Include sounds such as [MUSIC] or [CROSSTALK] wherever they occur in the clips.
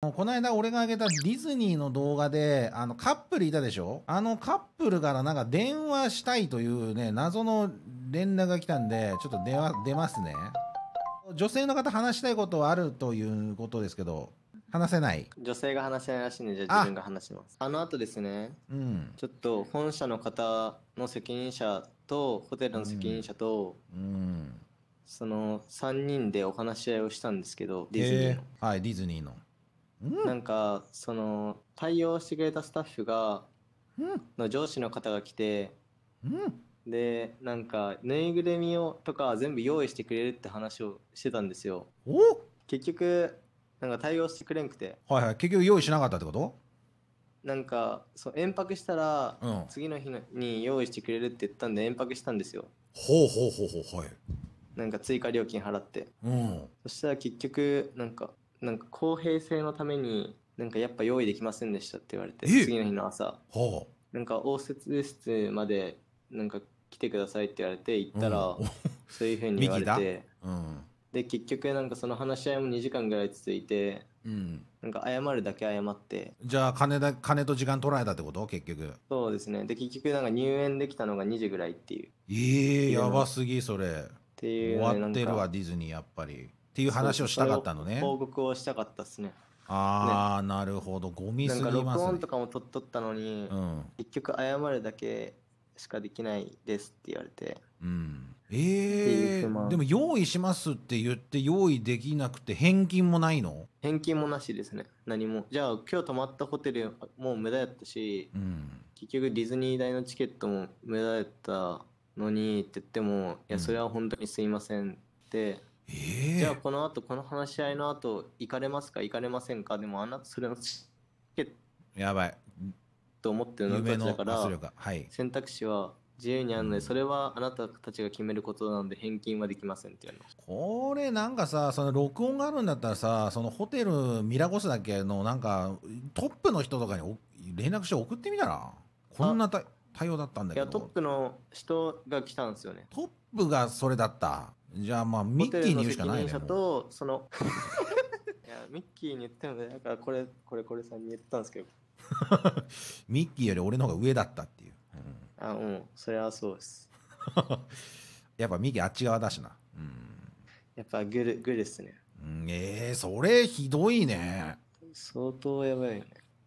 この間俺が挙げたディズニーの動画で、あのカップルいたでしょあのカップルからなんか電話したいというね、謎の連絡が来たんで、ちょっと電話出ますね。女性の方話したいことはあるということですけど、話せない女性が話せないらしいんで、じゃあ自分が話します。あの後ですね、うん、ちょっと本社の方の責任者と、ホテルの責任者と、うん、うんその3人でお話し合いをしたんですけど、ディズニーの。えー、はい、ディズニーの。なんかその対応してくれたスタッフが、の上司の方が来て、でなんかぬいぐるみをとか全部用意してくれるって話をしてたんですよ結局なんか対応してくれんくてはいはい結局用意しなかったってことなんかそう延泊したら、次の日に用意してくれるって言ったんで延泊したんですよほうほうほうほうはいなんか追加料金払って、うん、そしたら結局なんかなんか公平性のためになんかやっぱ用意できませんでしたって言われて次の日の朝はなんか応接室までなんか来てくださいって言われて行ったら、うんそういうふうに言われてうんで結局なんかその話し合いも2時間ぐらい続いてうん、なんか謝るだけ謝ってじゃあ金だ金と時間取られたってこと結局そうですねで結局なんか入園できたのが2時ぐらいっていうええやばすぎそれてい終うね、わってるわディズニーやっぱりっていう話をしたかったのね。報告をしたかったですね。ああ、ね、なるほど。ゴミすぎます、ね、録音とかも取っとったのに、うん、結局謝るだけしかできないですって言われて。うん、ええー、でも用意しますって言って用意できなくて返金もないの返金もなしですね何もじゃあ今日泊まったホテルもう無駄やったし、うん、結局ディズニー代のチケットも無駄やったのにって言っても、うん、いやそれは本当にすいませんってえー、じゃあこの後この話し合いの後行かれますか行かれませんかでもあなたそれのやばいと思ってるのだから、選択肢は自由にあるので、それはあなたたちが決めることなので返金はできませんっていうのこれなんかさその録音があるんだったらさそのホテルミラゴスだけのなんかトップの人とかに連絡して送ってみたらこんな対応だったんだけどいやトップの人が来たんですよねトップがそれだったじゃあまあミッキーに言うしかないね。その [LAUGHS] いやミッキーに言ってもねだからこれこれこれさんに言ったんですけど [LAUGHS] ミッキーより俺の方が上だったっていう。うん、あうんそれはそうです。[LAUGHS] やっぱミッキーあっち側だしな。うん、やっぱグルグルっすね。うん、えー、それひどいね。相当やばいね。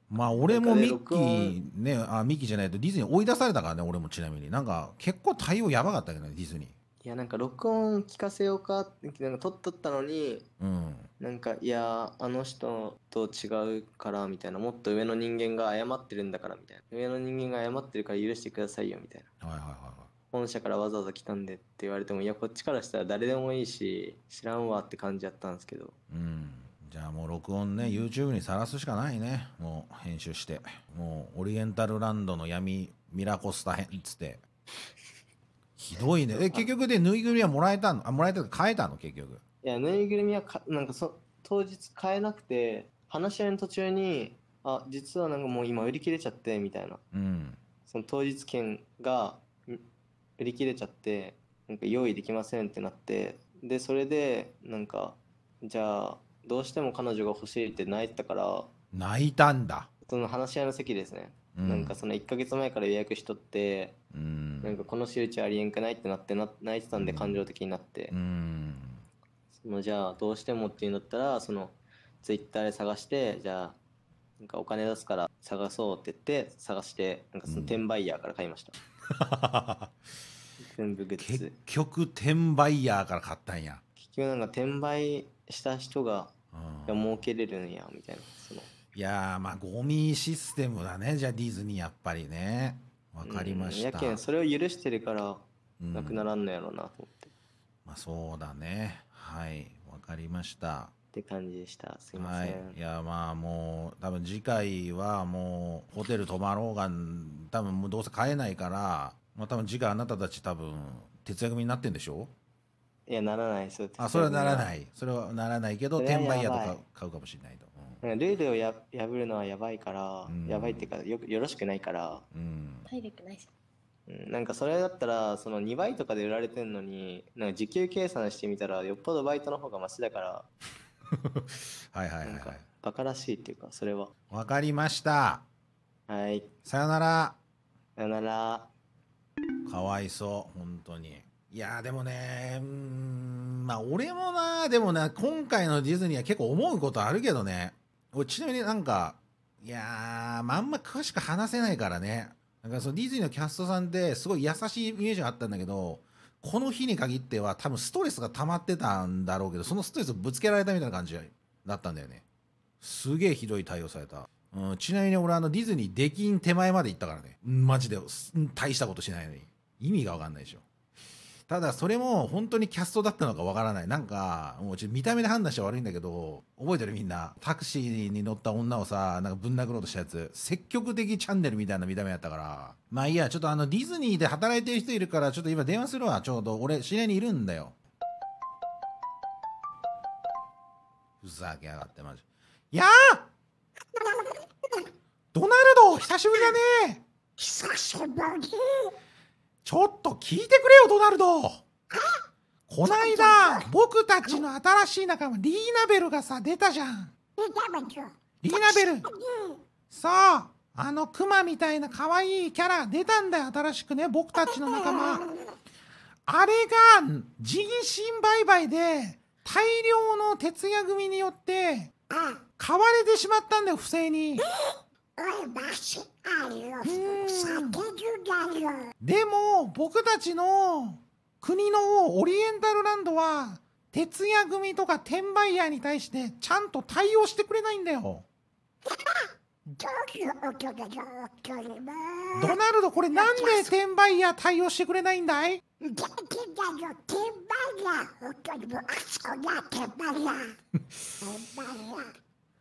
まあ俺もミッキーねあミッキーじゃないとディズニー追い出されたからね俺もちなみになんか結構対応やばかったけどねディズニー。いやなんか録音聞かせようかってなんか撮っとったのに、うん、なんかいやあの人と違うからみたいなもっと上の人間が謝ってるんだからみたいな上の人間が謝ってるから許してくださいよみたいな、はいはいはい本社からわざわざ来たんでって言われてもいやこっちからしたら誰でもいいし知らんわって感じやったんですけどうんじゃあもう録音ね YouTube にさらすしかないねもう編集してもうオリエンタルランドの闇ミラコスタ編っつってひどいねえ結局でぬいぐるみはもらえたのあもらえたの買えたの結局いやぬいぐるみはかなんかそ当日買えなくて話し合いの途中にあ実はなんかもう今売り切れちゃってみたいな、うん、その当日券が売り切れちゃってなんか用意できませんってなってでそれでなんかじゃあどうしても彼女が欲しいって泣いてたから泣いたんだその話し合いの席ですね、うん、なんかその1か月前から予約しとって、うん、なんかこの仕打ちありえんくないってなってな泣いてたんで感情的になって、うん、そのじゃあどうしてもっていうんだったらそのツイッターで探してじゃあなんかお金出すから探そうって言って探してなんかその転売ヤーから買いました、うん、全部グッズ結局転売ヤーから買ったんや結局なんか転売した人がが儲けれるんやみたいなそのいやまあゴミシステムだねじゃあディズニーやっぱりねわかりました、やけんそれを許してるからなくならんのやろうなと思って、まあそうだねはいわかりましたって感じでしたすいません、はい、いやまあもう多分次回はもうホテル泊まろうが多分もうどうせ買えないから、まあ、多分次回あなたたち多分徹夜組になってんでしょいやならないそうあそれはならないそれはならないけど転売屋とか買うかもしれないとルールをや破るのはやばいから、うん、やばいっていうかよよろしくないから、うん、体力ないしなんかそれだったらその2倍とかで売られてるのになんか時給計算してみたらよっぽどバイトの方がマシだから [LAUGHS] はいはいはい、はい、バカらしいっていうかそれはわかりましたはいさよならさよならかわいそう本当にいやでもねうんまあ俺もなでもな今回のディズニーは結構思うことあるけどね俺ちなみになんかいやまあ、んま詳しく話せないからねなんかそのディズニーのキャストさんってすごい優しいイメージがあったんだけどこの日に限っては多分ストレスが溜まってたんだろうけどそのストレスをぶつけられたみたいな感じだったんだよねすげえひどい対応された、うん、ちなみに俺あのディズニー出禁手前まで行ったからねマジで大したことしないのに意味がわかんないでしょただそれも本当にキャストだったのかわからない。なんか、もうちょっと見た目で判断して悪いんだけど、覚えてるみんな。タクシーに乗った女をさ、なんかぶん殴ろうとしたやつ。積極的チャンネルみたいな見た目やったから。まあいいや、ちょっとあのディズニーで働いてる人いるから、ちょっと今電話するわ。ちょうど俺、知り合いにいるんだよ。ふざけやがって、マジ。いやあドナルド久しぶりだね久しぶりちょっと聞いてくれよ、ドナルド。こないだ、僕たちの新しい仲間、リーナベルがさ、出たじゃん。リーナベル。さあ、あのクマみたいな可愛いキャラ出たんだよ、新しくね、僕たちの仲間。あれが人身売買で大量の徹夜組によって買われてしまったんだよ、不正に。おでも僕たちの国のオリエンタルランドは徹夜組とか転売屋に対してちゃんと対応してくれないんだよドナルドこれなんで転売屋対応してくれないんだいだ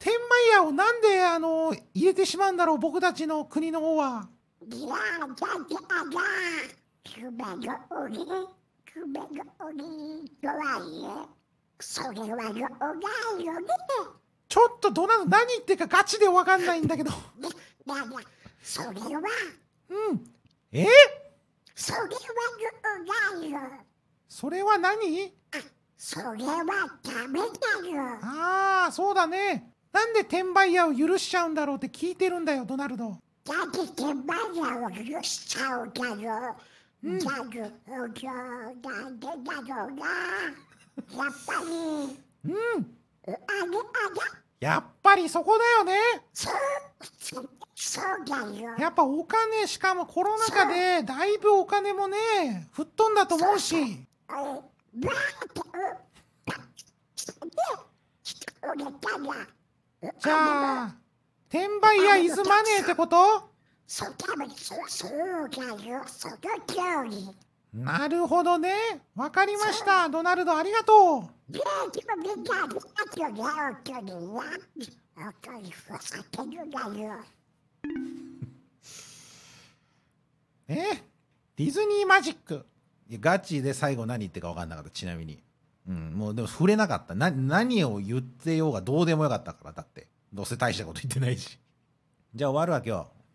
天満屋をなんであの入れてしまうんだろう僕たちの国の方は。ちょっとどなの何言ってるかガチでわかんないんだけどそれは。うん。えそれはそれは何それはダメだよ。ああ、そうだね。なんで転売屋を許しちゃうんだろうって聞いてるんだよドナルドだって転売屋を許しちゃうだろう、だろうなんでだろうなやっぱりうんあれあれやっぱりそこだよねそうだよやっぱお金しかもコロナ禍でだいぶお金もね吹っ飛んだと思うしそうそうじゃあ、転売やイズマネーってことそそうだよ、その通り。なるほどね。わかりました。ドナルド、ありがとう。でもみんなありがとうね、おとりは。おとりふけるよ。えディズニーマジック。ガチで最後何言ってか分かんなかった、ちなみに。うん、もうでも触れなかったな何を言ってようがどうでもよかったからだってどうせ大したこと言ってないしじゃあ終わるわ今日